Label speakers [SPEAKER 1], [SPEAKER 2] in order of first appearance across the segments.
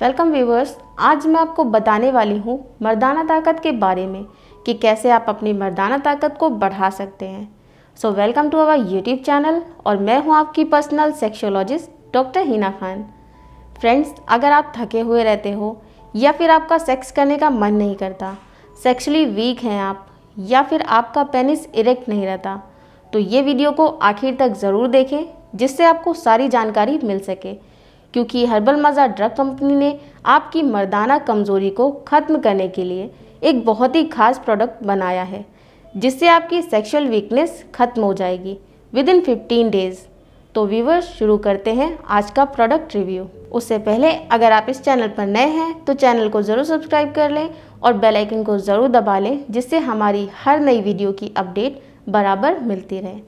[SPEAKER 1] welcome viewers आज मैं आपको बताने वाली हूँ मर्दाना ताकत के बारे में कि कैसे आप अपनी मर्दाना ताकत को बढ़ा सकते हैं so welcome to our YouTube channel और मैं हूँ आपकी personal sexologist doctor Hina Khan friends अगर आप थके हुए रहते हो या फिर आपका सेक्स करने का मन नहीं करता सेक्सुअली वीक हैं आप या फिर आपका पेनिस इरेक्ट नहीं रहता तो ये वीडियो को आखिर तक ज़रूर देखें जिससे आपको सारी जानकारी मिल सके क्योंकि हर्बल मज़ा ड्रग कंपनी ने आपकी मर्दाना कमज़ोरी को ख़त्म करने के लिए एक बहुत ही खास प्रोडक्ट बनाया है जिससे आपकी सेक्सुअल वीकनेस खत्म हो जाएगी विद इन फिफ्टीन डेज़ तो व्यूवर्स शुरू करते हैं आज का प्रोडक्ट रिव्यू उससे पहले अगर आप इस चैनल पर नए हैं तो चैनल को ज़रूर सब्सक्राइब कर लें और बेल आइकन को ज़रूर दबा लें जिससे हमारी हर नई वीडियो की अपडेट बराबर मिलती रहे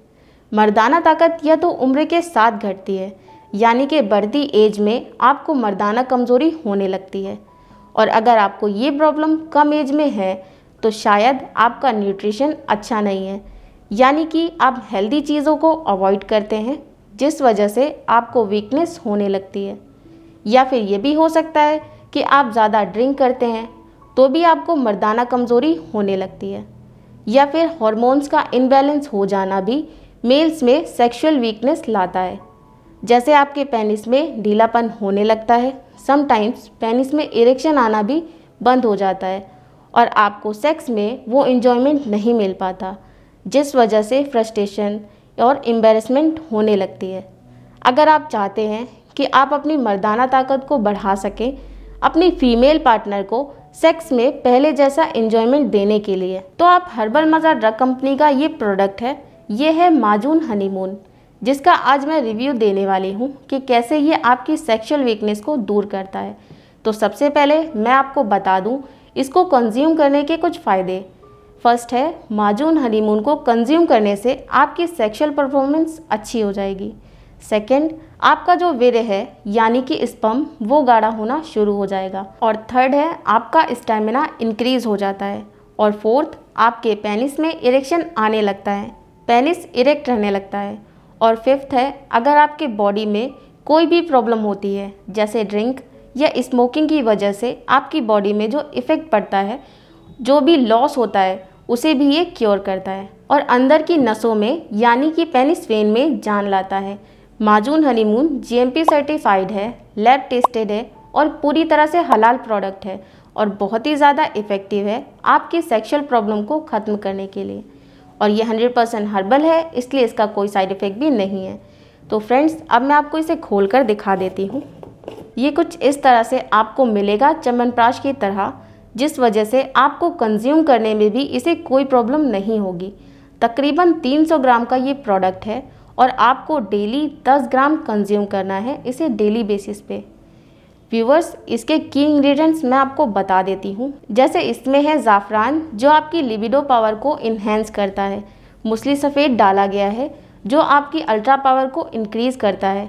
[SPEAKER 1] मर्दाना ताकत यह तो उम्र के साथ घटती है यानी कि बढ़ती एज में आपको मर्दाना कमज़ोरी होने लगती है और अगर आपको ये प्रॉब्लम कम एज में है तो शायद आपका न्यूट्रिशन अच्छा नहीं है यानी कि आप हेल्दी चीज़ों को अवॉइड करते हैं जिस वजह से आपको वीकनेस होने लगती है या फिर ये भी हो सकता है कि आप ज़्यादा ड्रिंक करते हैं तो भी आपको मर्दाना कमज़ोरी होने लगती है या फिर हॉर्मोन्स का इनबैलेंस हो जाना भी मेल्स में सेक्सुअल वीकनेस लाता है जैसे आपके पेनिस में ढीलापन होने लगता है समटाइम्स पेनिस में इरेक्शन आना भी बंद हो जाता है और आपको सेक्स में वो इन्जॉयमेंट नहीं मिल पाता जिस वजह से फ्रस्ट्रेशन और एम्बेरसमेंट होने लगती है अगर आप चाहते हैं कि आप अपनी मर्दाना ताकत को बढ़ा सकें अपनी फीमेल पार्टनर को सेक्स में पहले जैसा इन्जॉयमेंट देने के लिए तो आप हर्बल मजा ड्रग कंपनी का ये प्रोडक्ट है ये है माजून हनीमून जिसका आज मैं रिव्यू देने वाली हूँ कि कैसे ये आपकी सेक्शुअल वीकनेस को दूर करता है तो सबसे पहले मैं आपको बता दूँ इसको कंज्यूम करने के कुछ फ़ायदे फर्स्ट है माजून हनीमून को कंज्यूम करने से आपकी सेक्सुअल परफॉर्मेंस अच्छी हो जाएगी सेकंड आपका जो विरय है यानी कि स्पम वो गाढ़ा होना शुरू हो जाएगा और थर्ड है आपका स्टेमिना इंक्रीज हो जाता है और फोर्थ आपके पेनिस में इरेक्शन आने लगता है पेनिस इरेक्ट रहने लगता है और फिफ्थ है अगर आपके बॉडी में कोई भी प्रॉब्लम होती है जैसे ड्रिंक या स्मोकिंग की वजह से आपकी बॉडी में जो इफ़ेक्ट पड़ता है जो भी लॉस होता है उसे भी ये क्योर करता है और अंदर की नसों में यानी कि पेनिस वेन में जान लाता है माजून हनीमून जीएमपी सर्टिफाइड है लैब टेस्टेड है और पूरी तरह से हलाल प्रोडक्ट है और बहुत ही ज़्यादा इफ़ेक्टिव है आपकी सेक्सुअल प्रॉब्लम को ख़त्म करने के लिए और ये 100 परसेंट हर्बल है इसलिए इसका कोई साइड इफ़ेक्ट भी नहीं है तो फ्रेंड्स अब मैं आपको इसे खोल कर दिखा देती हूँ ये कुछ इस तरह से आपको मिलेगा चमनप्राश की तरह जिस वजह से आपको कंज्यूम करने में भी इसे कोई प्रॉब्लम नहीं होगी तकरीबन 300 ग्राम का ये प्रोडक्ट है और आपको डेली 10 ग्राम कंज्यूम करना है इसे डेली बेसिस पे व्यूवर्स इसके की इंग्रेडिएंट्स मैं आपको बता देती हूँ जैसे इसमें है ज़ाफ़रान जो आपकी लिबिडो पावर को इन्हेंस करता है मुसली सफ़ेद डाला गया है जो आपकी अल्ट्रा पावर को इनक्रीज़ करता है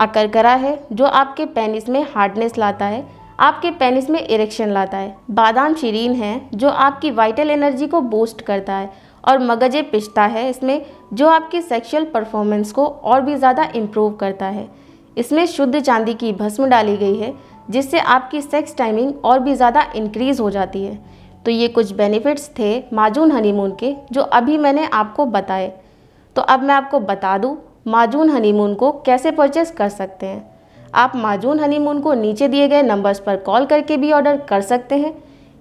[SPEAKER 1] अकरकरा है जो आपके पेनिस में हार्डनेस लाता है आपके पेनिस में इरेक्शन लाता है बादाम शीरीन है जो आपकी वाइटल एनर्जी को बूस्ट करता है और मगजे पिस्ता है इसमें जो आपकी सेक्सुअल परफॉर्मेंस को और भी ज़्यादा इम्प्रूव करता है इसमें शुद्ध चांदी की भस्म डाली गई है जिससे आपकी सेक्स टाइमिंग और भी ज़्यादा इंक्रीज़ हो जाती है तो ये कुछ बेनिफिट्स थे माजून हनीमून के जो अभी मैंने आपको बताए तो अब मैं आपको बता दूँ माजून हनीमून को कैसे परचेस कर सकते हैं आप माजून हनीमून को नीचे दिए गए नंबर्स पर कॉल करके भी ऑर्डर कर सकते हैं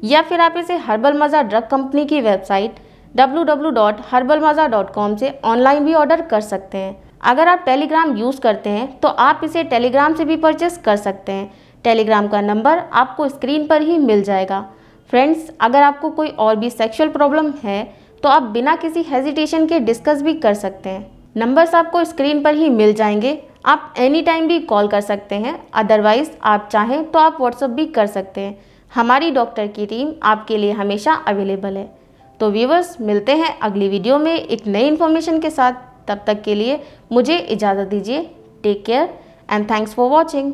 [SPEAKER 1] या फिर आप इसे हर्बल मज़ा ड्रग कंपनी की वेबसाइट डब्ल्यू से ऑनलाइन भी ऑर्डर कर सकते हैं अगर आप टेलीग्राम यूज़ करते हैं तो आप इसे टेलीग्राम से भी परचेस कर सकते हैं टेलीग्राम का नंबर आपको स्क्रीन पर ही मिल जाएगा फ्रेंड्स अगर आपको कोई और भी सेक्सुअल प्रॉब्लम है तो आप बिना किसी हेजिटेशन के डिस्कस भी कर सकते हैं नंबर्स आपको स्क्रीन पर ही मिल जाएंगे आप एनी टाइम भी कॉल कर सकते हैं अदरवाइज़ आप चाहें तो आप व्हाट्सअप भी कर सकते हैं हमारी डॉक्टर की टीम आपके लिए हमेशा अवेलेबल है तो व्यूवर्स मिलते हैं अगली वीडियो में एक नई इन्फॉर्मेशन के साथ तब तक के लिए मुझे इजाज़त दीजिए take care and thanks for watching